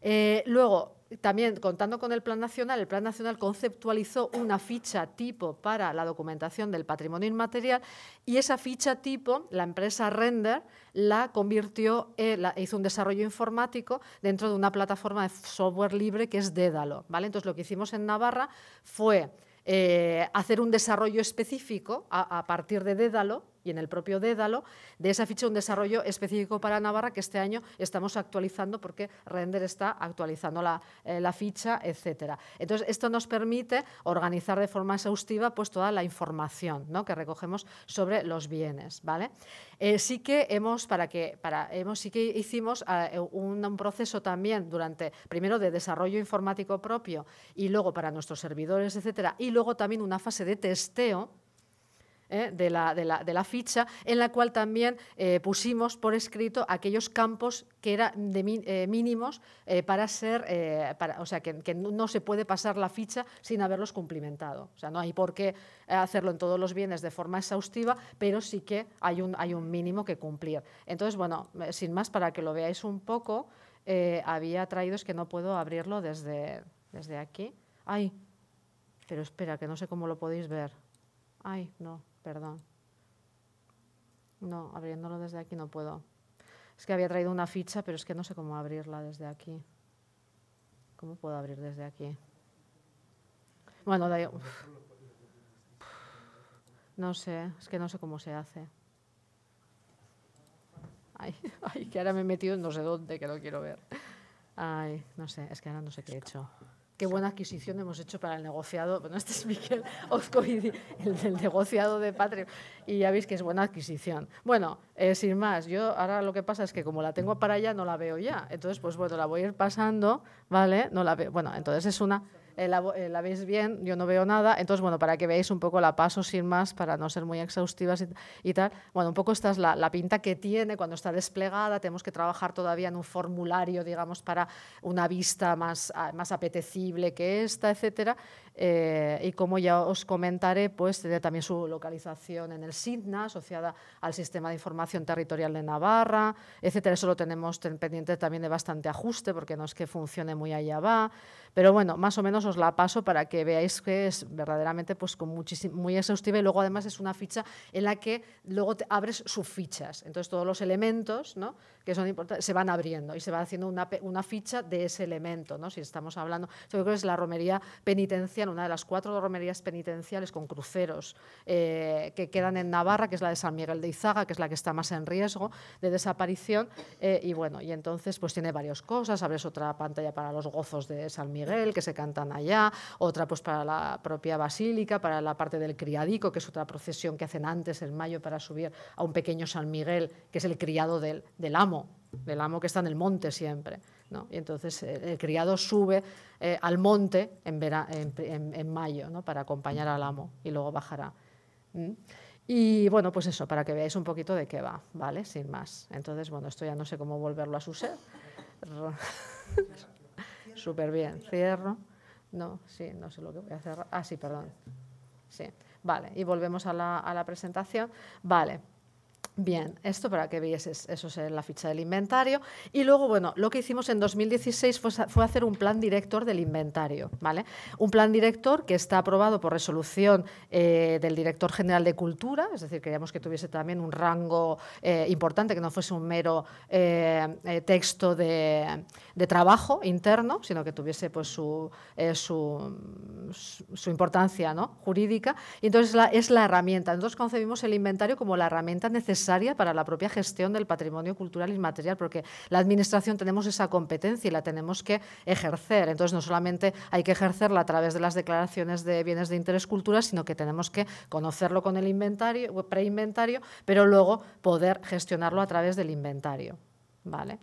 eh, luego, también contando con el Plan Nacional, el Plan Nacional conceptualizó una ficha tipo para la documentación del patrimonio inmaterial y esa ficha tipo, la empresa Render, la convirtió, eh, hizo un desarrollo informático dentro de una plataforma de software libre que es Dédalo, ¿vale? Entonces, lo que hicimos en Navarra fue eh, hacer un desarrollo específico a, a partir de Dédalo, y en el propio Dédalo, de esa ficha un desarrollo específico para Navarra que este año estamos actualizando porque Render está actualizando la, eh, ficha, etcétera. Entonces, esto nos permite organizar de forma exhaustiva pues, toda la información que recogemos sobre los bienes. ¿vale? Eh, sí que hemos, para que, para, hemos, sí que hicimos ah, eh, un, proceso también durante, primero de desarrollo informático propio y luego para nuestros servidores, etcétera, y luego también una fase de testeo ¿eh? de, la, de, la, de, la, ficha, en la cual también eh, pusimos por escrito aquellos campos que eran de eh, mínimos para ser, para, o sea, que, que, no se puede pasar la ficha sin haberlos cumplimentado. O sea, no hay por qué hacerlo en todos los bienes de forma exhaustiva, pero sí que hay un, hay un mínimo que cumplir. Entonces, bueno, sin más, para que lo veáis un poco, había traído, es que no puedo abrirlo desde, desde aquí. Ay, pero espera, que no sé cómo lo podéis ver. Ay, no, Perdón. No, abriéndolo desde aquí no puedo. Es que había traído una ficha, pero es que no sé cómo abrirla desde aquí. ¿Cómo puedo abrir desde aquí? Bueno, da igual. No sé, es que no sé cómo se hace. Ay, ay, que ahora me he metido en no sé dónde, que lo quiero ver. Ay, no sé, es que ahora no sé qué he hecho qué buena adquisición hemos hecho para el negociado. Bueno, este es Miguel Ozcoidi, el del negociado de Patreon. Y ya veis que es buena adquisición. Bueno, eh, sin más, yo ahora lo que pasa es que como la tengo para allá, no la veo ya. Entonces, pues bueno, la voy a ir pasando, ¿vale? No la veo. Bueno, entonces es una. Eh, eh, la, veis bien, yo no veo nada. Entonces, bueno, para que veáis un poco la paso sin más, para no ser muy exhaustivas y, tal. Bueno, un poco esta es la, pinta que tiene cuando está desplegada. Tenemos que trabajar todavía en un formulario, digamos, para una vista más, más apetecible que esta, etcétera. Eh, y como ya os comentaré, pues tiene también su localización en el SIDNA, asociada al Sistema de Información Territorial de Navarra, etcétera. Eso lo tenemos pendiente también de bastante ajuste, porque no es que funcione muy allá va. Pero bueno, más o menos os la paso para que veáis que es verdaderamente pues, con muy exhaustiva y luego además es una ficha en la que luego te abres fichas Entonces todos los elementos ¿no? que son importantes, se van abriendo y se va haciendo una, ficha de ese elemento, ¿no? Si estamos hablando, yo creo que es la romería penitencial, una de las cuatro romerías penitenciales con cruceros eh, que quedan en Navarra, que es la de San Miguel de Izaga, que es la que está más en riesgo de desaparición, eh, y bueno, y entonces pues tiene varias cosas, abres otra pantalla para los gozos de San Miguel, que se cantan allá, otra pues para la propia basílica, para la parte del criadico, que es otra procesión que hacen antes en mayo para subir a un pequeño San Miguel, que es el criado del amo, el amo que está en el monte siempre. ¿no? Y entonces eh, el criado sube eh, al monte en, mayo ¿no? para acompañar al amo y luego bajará. Y bueno, pues eso, para que veáis un poquito de qué va, ¿vale? Sin más. Entonces, bueno, esto ya no sé cómo volverlo a su ser. Súper bien. Cierro. No, sí, no sé lo que voy a hacer. Ah, sí, perdón. Sí, vale. Y volvemos a la presentación. Vale. Bien, esto para que veáis eso es eh, la ficha del inventario. Y luego, bueno, lo que hicimos en 2016 fue, fue, hacer un plan director del inventario, ¿vale? Un plan director que está aprobado por resolución eh, del director general de Cultura, es decir, queríamos que tuviese también un rango eh, importante, que no fuese un mero texto de, trabajo interno, sino que tuviese pues su, su, importancia ¿no? jurídica. Y entonces es la herramienta. Entonces concebimos el inventario como la herramienta necesaria para la propia gestión del patrimonio cultural inmaterial, porque la Administración tenemos esa competencia y la tenemos que ejercer. Entonces, no solamente hay que ejercerla a través de las declaraciones de bienes de interés cultural, sino que tenemos que conocerlo con el inventario, preinventario, pero luego poder gestionarlo a través del inventario. ¿vale?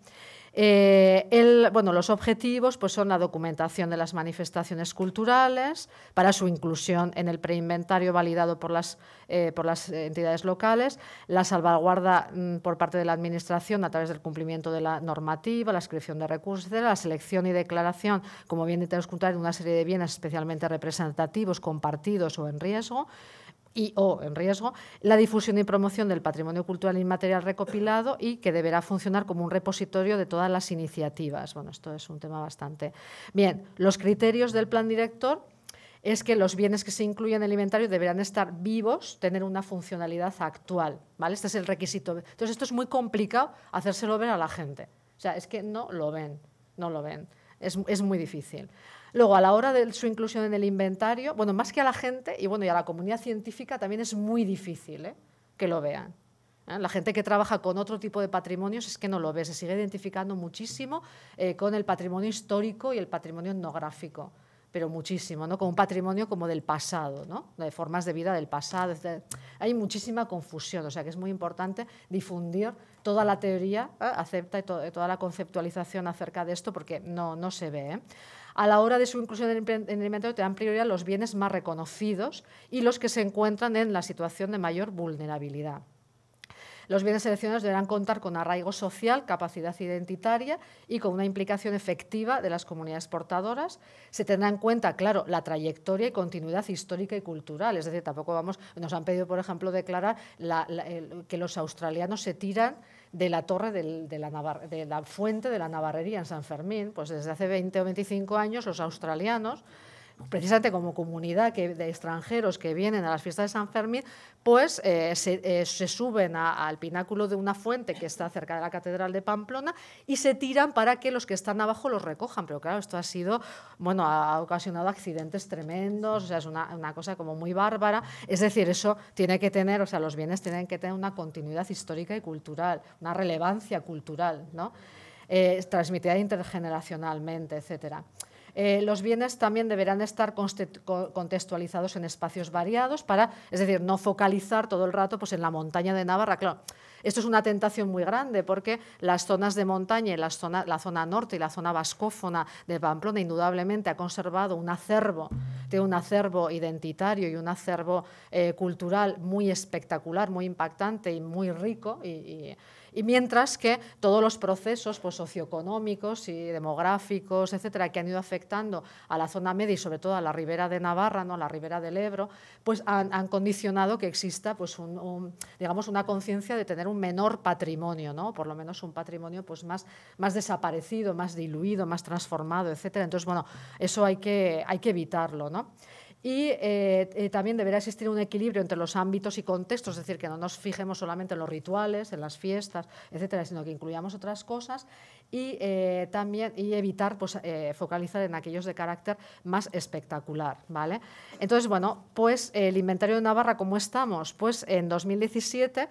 Eh, bueno, los objetivos pues, son la documentación de las manifestaciones culturales para su inclusión en el preinventario validado por las, eh, entidades locales, la salvaguarda mm, por parte de la Administración a través del cumplimiento de la normativa, la inscripción de recursos, etc., la selección y declaración como bien de de una serie de bienes especialmente representativos, compartidos o en riesgo y o en riesgo la difusión y promoción del patrimonio cultural inmaterial recopilado y que deberá funcionar como un repositorio de todas las iniciativas. Bueno, esto es un tema bastante. Bien, los criterios del plan director es que los bienes que se incluyen en el inventario deberán estar vivos, tener una funcionalidad actual, ¿vale? Este es el requisito. Entonces, esto es muy complicado hacérselo ver a la gente. O sea, es que no lo ven, no lo ven. Es, es muy difícil. Luego, a la hora de su inclusión en el inventario, bueno, más que a la gente y, bueno, y a la comunidad científica también es muy difícil ¿eh? que lo vean. ¿eh? La gente que trabaja con otro tipo de patrimonios es que no lo ve, se sigue identificando muchísimo eh, con el patrimonio histórico y el patrimonio etnográfico pero muchísimo, ¿no? Como un patrimonio como del pasado, ¿no? De formas de vida del pasado. Hay muchísima confusión, o sea que es muy importante difundir toda la teoría acepta y toda la conceptualización acerca de esto porque no, no se ve. ¿eh? a la hora de su inclusión en el inventario te dan prioridad los bienes más reconocidos y los que se encuentran en la situación de mayor vulnerabilidad. Los bienes seleccionados deberán contar con arraigo social, capacidad identitaria y con una implicación efectiva de las comunidades portadoras. Se tendrá en cuenta, claro, la trayectoria y continuidad histórica y cultural. Es decir, tampoco vamos, nos han pedido, por ejemplo, declarar que los australianos se tiran de la torre de, la de la fuente de la Navarrería en San Fermín. Pues desde hace 20 o 25 años los australianos precisamente como comunidad de extranjeros que vienen a las fiestas de San Fermín, pues eh, eh, se, suben al pináculo de una fuente que está cerca de la Catedral de Pamplona y se tiran para que los que están abajo los recojan. Pero claro, esto ha sido, bueno, ha ocasionado accidentes tremendos, o sea, es una, cosa como muy bárbara. Es decir, eso tiene que tener, o sea, los bienes tienen que tener una continuidad histórica y cultural, una relevancia cultural, ¿no? Eh, transmitida intergeneracionalmente, etcétera. Eh, los bienes también deberán estar contextualizados en espacios variados para, es decir, no focalizar todo el rato pues, en la montaña de Navarra. Claro, esto es una tentación muy grande porque las zonas de montaña, zona, la zona norte y la zona vascófona de Pamplona indudablemente ha conservado un acervo, tiene un acervo identitario y un acervo eh, cultural muy espectacular, muy impactante y muy rico. y y mientras que todos los procesos pues, socioeconómicos y demográficos, etcétera, que han ido afectando a la zona media y sobre todo a la ribera de Navarra, ¿no? a la ribera del Ebro, pues han, condicionado que exista pues, digamos, una conciencia de tener un menor patrimonio, ¿no? por lo menos un patrimonio pues, más, más desaparecido, más diluido, más transformado, etcétera. Entonces, bueno, eso hay que, hay que evitarlo. ¿no? Y eh, eh, también deberá existir un equilibrio entre los ámbitos y contextos, es decir, que no nos fijemos solamente en los rituales, en las fiestas, etcétera, sino que incluyamos otras cosas y eh, también y evitar pues, focalizar en aquellos de carácter más espectacular. ¿vale? Entonces, bueno, pues el inventario de Navarra, ¿cómo estamos? Pues en 2017,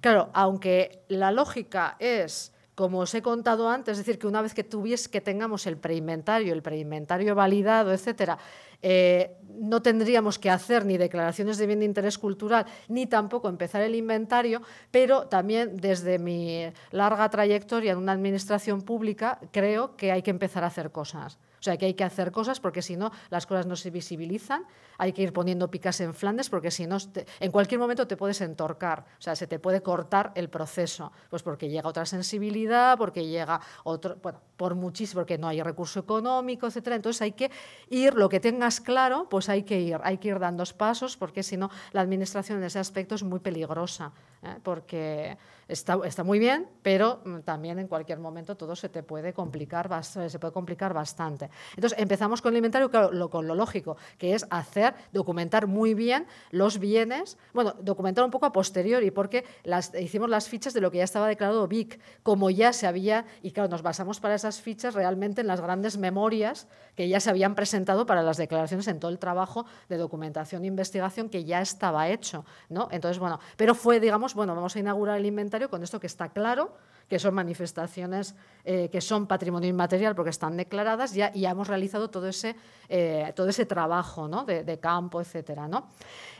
claro, aunque la lógica es como os he contado antes, es decir, que una vez que, tuvies, que tengamos el preinventario, el preinventario validado, etcétera, eh, no tendríamos que hacer ni declaraciones de bien de interés cultural, ni tampoco empezar el inventario, pero también desde mi larga trayectoria en una administración pública creo que hay que empezar a hacer cosas. O sea que hay que hacer cosas porque si no, las cosas no se visibilizan, hay que ir poniendo picas en Flandes porque si no, en cualquier momento te puedes entorcar, o sea, se te puede cortar el proceso, pues porque llega otra sensibilidad, porque llega otro, bueno, por muchísimo, porque no hay recurso económico, etcétera. Entonces hay que ir, lo que tengas claro, pues hay que ir, hay que ir dando pasos porque si no, la administración en ese aspecto es muy peligrosa, ¿eh? porque está, está muy bien, pero mm, también en cualquier momento todo se te puede complicar, eh, se puede complicar bastante. Entonces, empezamos con el inventario, claro, lo, con lo lógico, que es hacer, documentar muy bien los bienes, bueno, documentar un poco a posteriori, porque las, hicimos las fichas de lo que ya estaba declarado BIC, como ya se había, y claro, nos basamos para esas fichas realmente en las grandes memorias que ya se habían presentado para las declaraciones en todo el trabajo de documentación e investigación que ya estaba hecho, ¿no? Entonces, bueno, pero fue, digamos, bueno, vamos a inaugurar el inventario con esto que está claro que son manifestaciones eh, que son patrimonio inmaterial porque están declaradas ya, y hemos realizado todo ese, eh, todo ese trabajo de, campo, etc.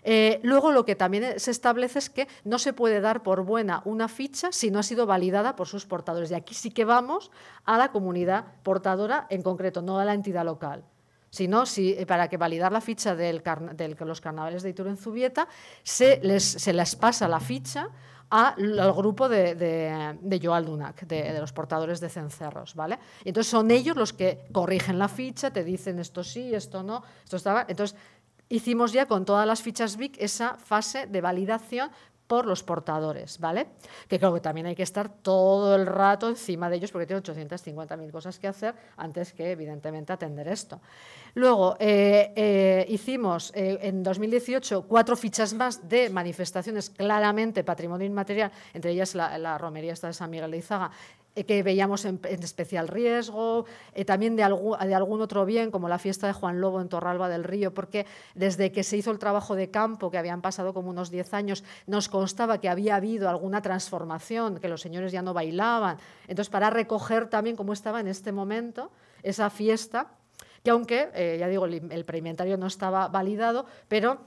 Eh, luego lo que también se establece es que no se puede dar por buena una ficha si no ha sido validada por sus portadores. Y aquí sí que vamos a la comunidad portadora en concreto, no a la entidad local sino si, para que validar la ficha de los carnavales de Itur en Zubieta se les, se les pasa la ficha al grupo de, de, de de, los portadores de cencerros, ¿vale? entonces son ellos los que corrigen la ficha, te dicen esto sí, esto no, esto estaba... Entonces hicimos ya con todas las fichas BIC esa fase de validación por los portadores, ¿vale? Que creo que también hay que estar todo el rato encima de ellos porque tienen 850.000 cosas que hacer antes que, evidentemente, atender esto. Luego, eh, eh, hicimos eh, en 2018 cuatro fichas más de manifestaciones claramente patrimonio inmaterial, entre ellas la, la romería esta de San Miguel de Izaga, eh, que veíamos en, especial riesgo, eh, también de algún, otro bien, como la fiesta de Juan Lobo en Torralba del Río, porque desde que se hizo el trabajo de campo, que habían pasado como unos 10 años, nos constaba que había habido alguna transformación, que los señores ya no bailaban. Entonces, para recoger también cómo estaba en este momento esa fiesta, que aunque, eh, ya digo, el, el no estaba validado, pero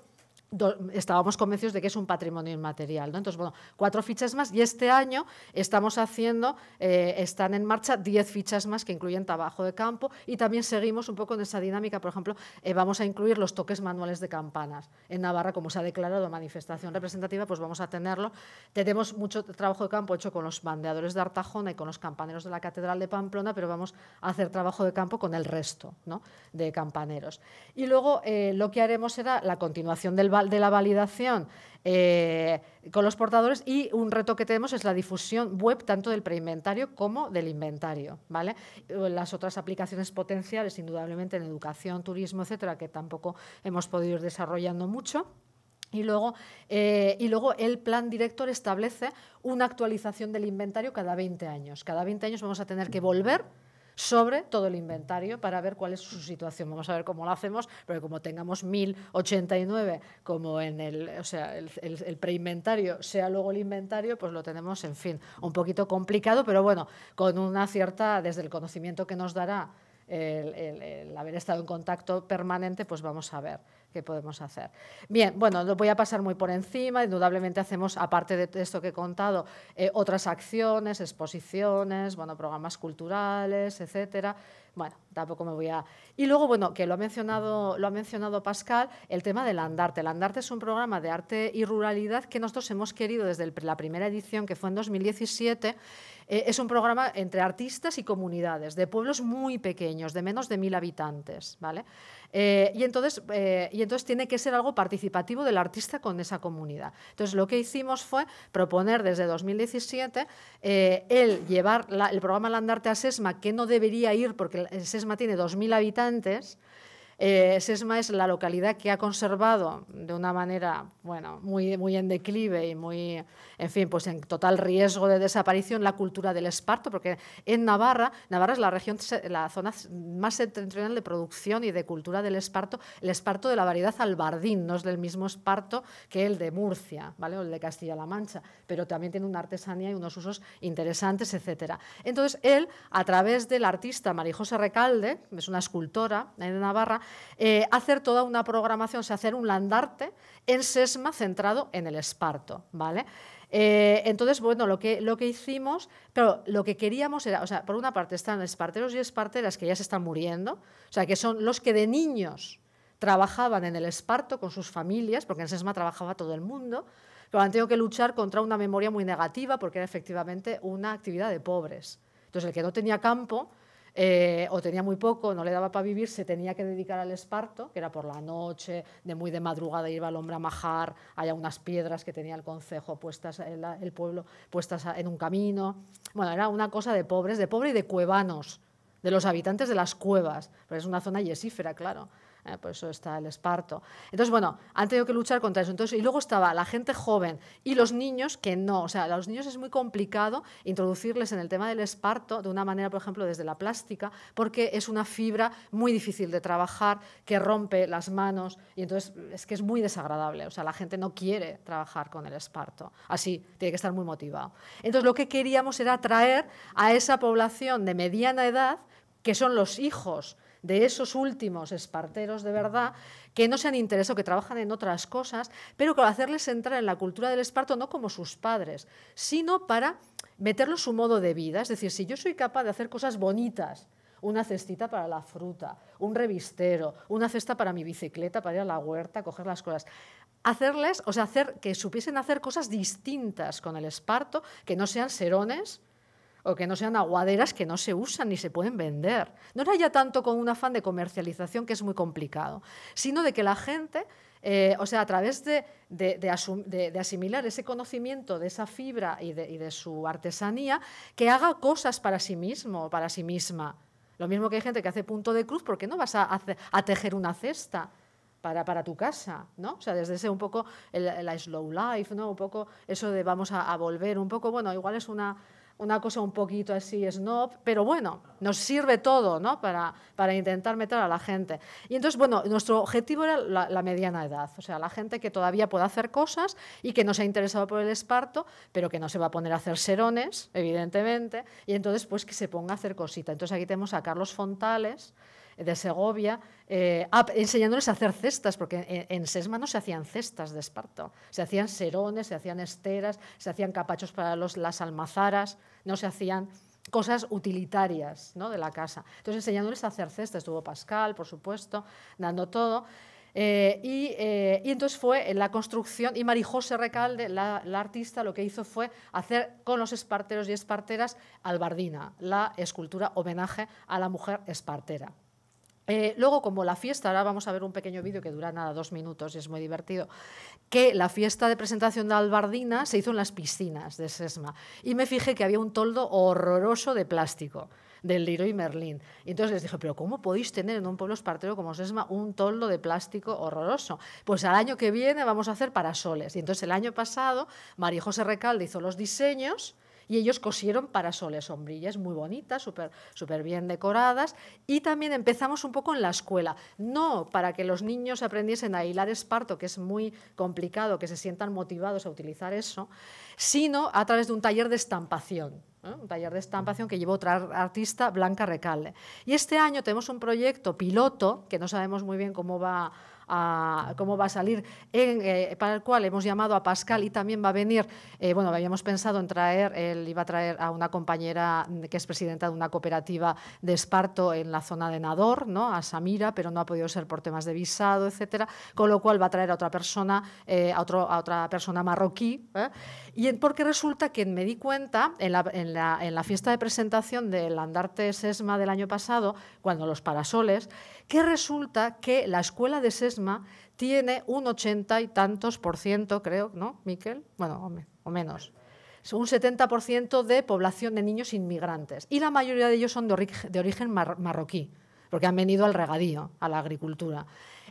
estábamos convencidos de que es un patrimonio inmaterial. ¿no? Entonces, bueno, cuatro fichas más y este año estamos haciendo, eh, están en marcha diez fichas más que incluyen trabajo de campo y también seguimos un poco en esa dinámica. Por ejemplo, eh, vamos a incluir los toques manuales de campanas. En Navarra, como se ha declarado manifestación representativa, pues vamos a tenerlo. Tenemos mucho trabajo de campo hecho con los bandeadores de Artajona y con los campaneros de la Catedral de Pamplona, pero vamos a hacer trabajo de campo con el resto ¿no? de campaneros. Y luego eh, lo que haremos será la continuación del de la validación eh, con los portadores y un reto que tenemos es la difusión web tanto del preinventario como del inventario. ¿vale? Eh, las otras aplicaciones potenciales, indudablemente en educación, turismo, etcétera, que tampoco hemos podido ir desarrollando mucho. Y luego, eh, y luego el plan director establece una actualización del inventario cada 20 años. Cada 20 años vamos a tener que volver sobre todo el inventario para ver cuál es su situación. Vamos a ver cómo lo hacemos, pero como tengamos 1089 como en el, o sea, el, preinventario sea luego el inventario, pues lo tenemos, en fin, un poquito complicado, pero bueno, con una cierta, desde el conocimiento que nos dará el haber estado en contacto permanente, pues vamos a ver que podemos hacer. Bien, bueno, lo voy a pasar muy por encima. Indudablemente hacemos, aparte de esto que he contado, eh, otras acciones, exposiciones, bueno, programas culturales, etcétera. Bueno, tampoco me voy a... Y luego, bueno, que lo ha mencionado, lo ha mencionado Pascal, el tema del Andarte. El Andarte es un programa de arte y ruralidad que nosotros hemos querido desde la primera edición, que fue en 2017, eh, es un programa entre artistas y comunidades, de pueblos muy pequeños, de menos de mil habitantes, ¿vale? Eh, y, entonces, eh, y entonces tiene que ser algo participativo del artista con esa comunidad. Entonces lo que hicimos fue proponer desde 2017 el llevar el programa Andarte a SESMA, que no debería ir porque el Sesma tiene 2.000 habitantes, eh, Sesma es la localidad que ha conservado de una manera bueno, muy, muy en declive y muy, en fin, pues en total riesgo de desaparición la cultura del esparto, porque en Navarra, Navarra es la región, la zona más septentrional de producción y de cultura del esparto, el esparto de la variedad albardín, no es del mismo esparto que el de Murcia, ¿vale? O el de Castilla-La Mancha, pero también tiene una artesanía y unos usos interesantes, etcétera. Entonces, él, a través del artista Marijosa Recalde, Recalde, es una escultora eh, de Navarra, eh, hacer toda una programación, o sea, hacer un landarte en SESMA centrado en el esparto, ¿vale? Eh, entonces, bueno, lo que, lo que hicimos, pero lo que queríamos era, o sea, por una parte están esparteros y esparteras que ya se están muriendo, o sea, que son los que de niños trabajaban en el esparto con sus familias, porque en SESMA trabajaba todo el mundo, pero han tenido que luchar contra una memoria muy negativa porque era efectivamente una actividad de pobres. Entonces, el que no tenía campo eh, o tenía muy poco, no le daba para vivir, se tenía que dedicar al esparto, que era por la noche, de muy de madrugada iba al hombre a majar, hay unas piedras que tenía el concejo puestas, en el pueblo puestas en un camino. Bueno, era una cosa de pobres, de pobres y de cuevanos, de los habitantes de las cuevas, pero es una zona yesífera, claro. Eh, por eso está el esparto. Entonces, bueno, han tenido que luchar contra eso. Entonces, y luego estaba la gente joven y los niños que no, o sea, a los niños es muy complicado introducirles en el tema del esparto de una manera, por ejemplo, desde la plástica, porque es una fibra muy difícil de trabajar, que rompe las manos y entonces es que es muy desagradable, o sea, la gente no quiere trabajar con el esparto, así tiene que estar muy motivado. Entonces, lo que queríamos era atraer a esa población de mediana edad que son los hijos de esos últimos esparteros de verdad que no se han interesado, que trabajan en otras cosas, pero que hacerles entrar en la cultura del esparto no como sus padres, sino para meterlo su modo de vida. Es decir, si yo soy capaz de hacer cosas bonitas, una cestita para la fruta, un revistero, una cesta para mi bicicleta, para ir a la huerta, coger las cosas. Hacerles, o sea, hacer que supiesen hacer cosas distintas con el esparto, que no sean serones, o que no sean aguaderas que no se usan ni se pueden vender. No era ya tanto con un afán de comercialización, que es muy complicado, sino de que la gente, eh, o sea, a través de, de, asimilar ese conocimiento de esa fibra y, de, su artesanía, que haga cosas para sí mismo, para sí misma. Lo mismo que hay gente que hace punto de cruz, ¿por qué no vas a, a, tejer una cesta? Para, para, tu casa, ¿no? O sea, desde ese un poco la slow life, ¿no? Un poco eso de vamos a volver, un poco, bueno, igual es una, una cosa un poquito así snob, pero bueno, nos sirve todo para, para intentar meter a la gente. Y entonces, bueno, nuestro objetivo era la, mediana edad, o sea, la gente que todavía puede hacer cosas y que no se ha interesado por el esparto, pero que no se va a poner a hacer serones, evidentemente, y entonces pues que se ponga a hacer cositas. Entonces aquí tenemos a Carlos Fontales, de Segovia, eh, enseñándoles a hacer cestas, porque en, Sesma no se hacían cestas de esparto, se hacían serones, se hacían esteras, se hacían capachos para los, las almazaras, no se hacían cosas utilitarias ¿no? de la casa. Entonces enseñándoles a hacer cestas, estuvo Pascal, por supuesto, dando todo. Eh, eh, y, entonces fue la construcción, y Marijose Recalde, la, la, artista, lo que hizo fue hacer con los esparteros y esparteras albardina, la escultura homenaje a la mujer espartera. Eh, luego, como la fiesta, ahora vamos a ver un pequeño vídeo que dura nada, dos minutos y es muy divertido, que la fiesta de presentación de Albardina se hizo en las piscinas de Sesma. Y me fijé que había un toldo horroroso de plástico del Leroy Merlin. entonces les dije, pero ¿cómo podéis tener en un pueblo espartero como Sesma un toldo de plástico horroroso? Pues al año que viene vamos a hacer parasoles. Y entonces el año pasado María José Recalde hizo los diseños y ellos cosieron parasoles, sombrillas muy bonitas, súper super bien decoradas. Y también empezamos un poco en la escuela, no para que los niños aprendiesen a hilar esparto, que es muy complicado, que se sientan motivados a utilizar eso, sino a través de un taller de estampación. ¿eh? un taller de estampación que llevó otra artista, Blanca Recalde. Y este año tenemos un proyecto piloto, que no sabemos muy bien cómo va cómo va a salir, eh, para el cual hemos llamado a Pascal y también va a venir, eh, bueno, habíamos pensado en traer, él iba a traer a una compañera que es presidenta de una cooperativa de esparto en la zona de Nador, ¿no? a Samira, pero no ha podido ser por temas de visado, etcétera, con lo cual va a traer a otra persona, eh, a, otro, a otra persona marroquí, y porque resulta que me di cuenta en la, en la fiesta de presentación del andarte SESMA del año pasado, cuando los parasoles, que resulta que la escuela de Sesma tiene un ochenta y tantos por ciento, creo, ¿no, Miquel? Bueno, o, menos, menos. Un 70% de población de niños inmigrantes. Y la mayoría de ellos son de, origen, marroquí, porque han venido al regadío, a la agricultura.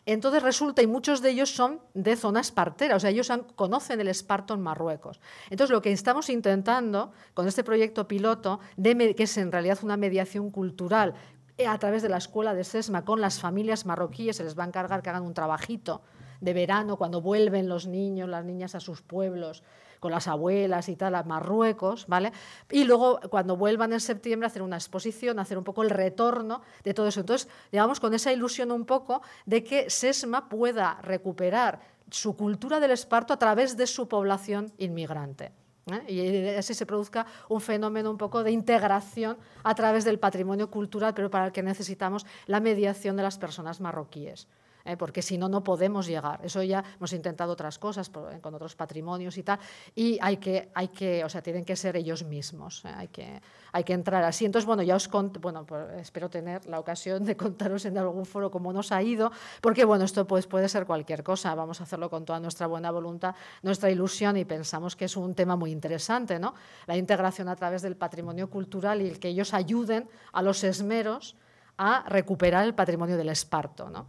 Entonces resulta, y muchos de ellos son de zona espartera, o sea, ellos conocen el esparto en Marruecos. Entonces lo que estamos intentando con este proyecto piloto, que es en realidad una mediación cultural eh, a través de la escuela de SESMA con las familias marroquíes, se les va a encargar que hagan un trabajito de verano cuando vuelven los niños, las niñas a sus pueblos, con las abuelas y tal, a Marruecos, ¿vale? Y luego, cuando vuelvan en septiembre, hacer una exposición, hacer un poco el retorno de todo eso. Entonces, llevamos con esa ilusión un poco de que SESMA pueda recuperar su cultura del esparto a través de su población inmigrante. ¿eh? y así se produzca un fenómeno un poco de integración a través del patrimonio cultural, pero para el que necesitamos la mediación de las personas marroquíes. ¿eh? porque si no, no podemos llegar. Eso ya hemos intentado otras cosas con otros patrimonios y tal, y hay que, hay que, o sea, tienen que ser ellos mismos, ¿eh? hay, que, hay que entrar así. Entonces, bueno, ya os bueno, pues, espero tener la ocasión de contaros en algún foro cómo nos ha ido, porque bueno, esto pues, puede ser cualquier cosa, vamos a hacerlo con toda nuestra buena voluntad, nuestra ilusión y pensamos que es un tema muy interesante, ¿no? La integración a través del patrimonio cultural y el que ellos ayuden a los esmeros a recuperar el patrimonio del esparto. ¿no?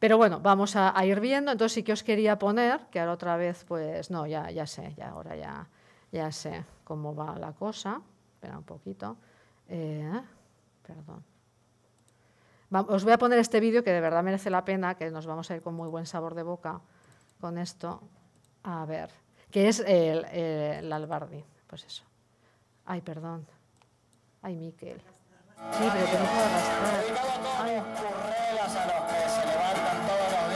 Pero bueno, vamos a, ir viendo. Entonces sí que os quería poner, que ahora otra vez, pues no, ya, ya sé, ya ahora ya, ya sé cómo va la cosa. Espera un poquito. Eh, perdón. os voy a poner este vídeo que de verdad merece la pena, que nos vamos a ir con muy buen sabor de boca con esto. A ver, que es el, el Albardi. Pues eso. Ay, perdón. Ay, Miquel. Sí, pero que no puedo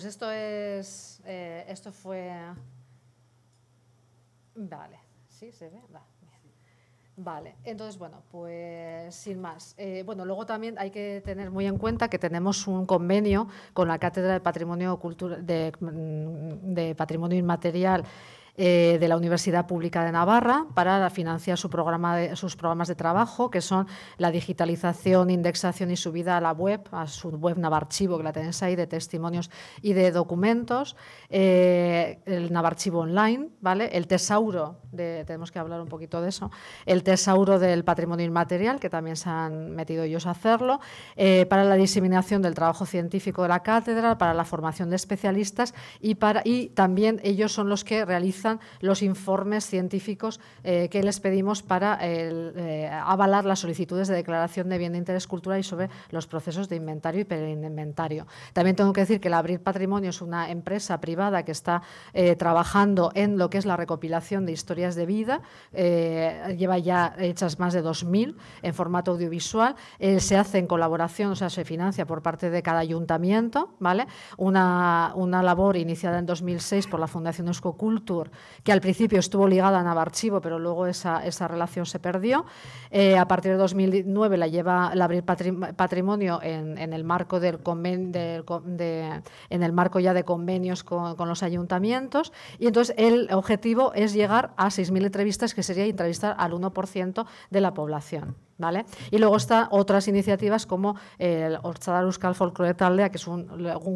pues esto es, eh, esto fue, vale, sí, se ve, Vale, entonces, bueno, pues sin más. Eh, bueno, luego también hay que tener muy en cuenta que tenemos un convenio con la Cátedra de Patrimonio, Cultural de mm, Patrimonio Inmaterial eh, de la Universidad Pública de Navarra para financiar su programa sus programas de trabajo, que son la digitalización, indexación y subida a la web, a su web Navarchivo, que la tenéis ahí, de testimonios y de documentos, eh, el Navarchivo Online, ¿vale? el tesauro, tenemos que hablar un poquito de eso, el tesauro del patrimonio inmaterial, que también se han metido ellos a hacerlo, eh, para la diseminación del trabajo científico de la cátedra, para la formación de especialistas y, para, y también ellos son los que realizan los informes científicos eh, que les pedimos para eh, avalar las solicitudes de declaración de bien de interés cultural y sobre los procesos de inventario y perinventario. También tengo que decir que el Abrir Patrimonio es una empresa privada que está eh, trabajando en lo que es la recopilación de historias de vida, lleva ya hechas más de 2.000 en formato audiovisual, se hace en colaboración, o sea, se financia por parte de cada ayuntamiento, ¿vale? Una, labor iniciada en 2006 por la Fundación Euskocultur que al principio estuvo ligada a Navarchivo, pero luego esa, esa relación se perdió. Eh, a partir de 2009 la lleva el abrir Patrimonio en, el marco del, en el marco ya de convenios con, con, los ayuntamientos. Y entonces el objetivo es llegar a 6.000 entrevistas, que sería entrevistar al 1% de la población. Y luego está otras iniciativas como eh, el Orchadar Euskal Folklore que es un,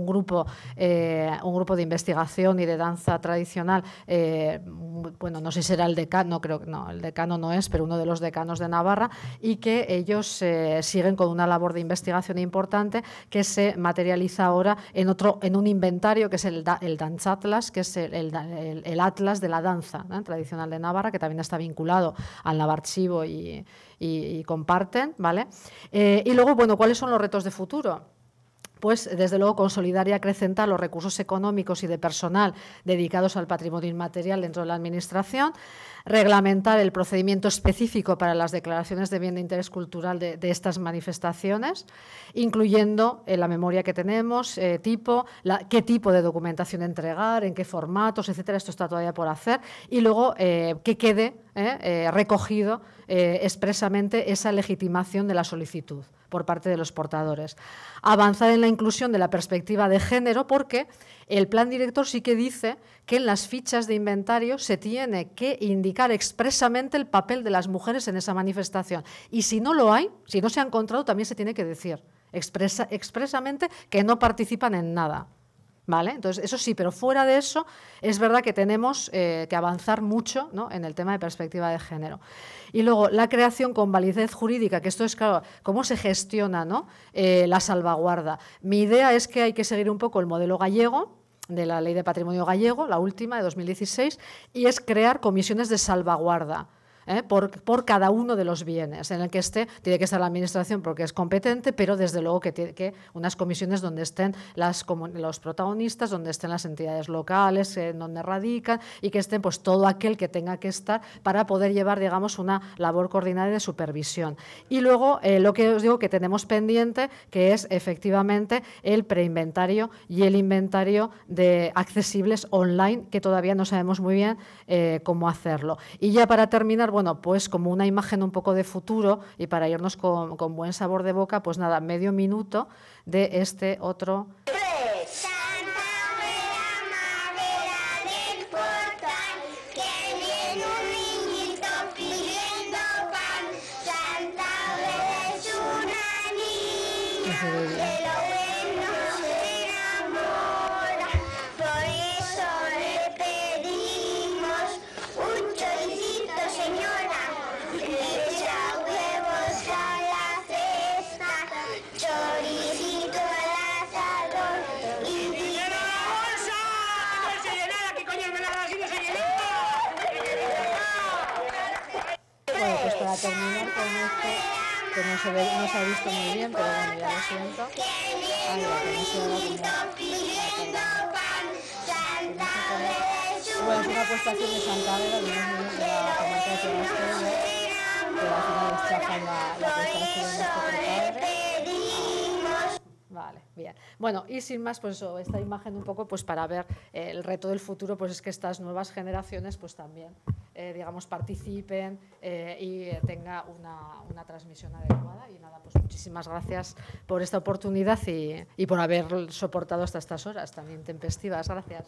grupo, eh, un grupo de investigación y de danza tradicional, eh, bueno, no sé si será el decano, no creo que no, el decano no es, pero uno de los decanos de Navarra, y que ellos siguen con una labor de investigación importante que se materializa ahora en, otro, en un inventario que es el, el Atlas, que es el, el atlas de la danza tradicional de Navarra, que también está vinculado al Navarchivo y y, comparten, ¿vale? Eh, y luego, bueno, ¿cuáles son los retos de futuro? pues desde luego consolidar y acrecentar los recursos económicos y de personal dedicados al patrimonio inmaterial dentro de la Administración, reglamentar el procedimiento específico para las declaraciones de bien de interés cultural de, estas manifestaciones, incluyendo eh, la memoria que tenemos, eh, tipo, qué tipo de documentación entregar, en qué formatos, etcétera. Esto está todavía por hacer. Y luego que quede ¿eh? Eh, recogido eh, expresamente esa legitimación de la solicitud por parte de los portadores. Avanzar en la inclusión de la perspectiva de género porque el plan director sí que dice que en las fichas de inventario se tiene que indicar expresamente el papel de las mujeres en esa manifestación. Y si no lo hay, si no se ha encontrado, también se tiene que decir expresamente que no participan en nada. ¿Vale? Entonces, eso sí, pero fuera de eso, es verdad que tenemos eh, que avanzar mucho en el tema de perspectiva de género. Y luego, la creación con validez jurídica, que esto es, claro, cómo se gestiona eh, la salvaguarda. Mi idea es que hay que seguir un poco el modelo gallego, de la Ley de Patrimonio Gallego, la última de 2016, y es crear comisiones de salvaguarda. ¿eh? por, cada uno de los bienes, en el que esté, tiene que estar la Administración porque es competente, pero desde luego que tiene que unas comisiones donde estén las, los protagonistas, donde estén las entidades locales, eh, en donde radican y que estén pues, todo aquel que tenga que estar para poder llevar, digamos, una labor coordinada de supervisión. Y luego eh, lo que os digo que tenemos pendiente, que es efectivamente el preinventario y el inventario de accesibles online, que todavía no sabemos muy bien cómo hacerlo. Y ya para terminar, bueno, pues como una imagen un poco de futuro y para irnos con, buen sabor de boca, pues nada, medio minuto de este otro. terminar con esto, que no se, ve, no se ha visto muy bien, pero bueno, ya lo siento. Algo que no se ve Bueno, es una apuestación de Santabria, de unos niños de la comarca de Sebastien, que al final les la, la de nuestro padre. Vale, bien. Bueno, y sin más, pues esta imagen un poco pues para ver eh, el reto del futuro, pues es que estas nuevas generaciones pues también, eh, digamos, participen eh, y tenga una, una, transmisión adecuada. Y nada, pues muchísimas gracias por esta oportunidad y, y por haber soportado hasta estas horas también tempestivas. Gracias.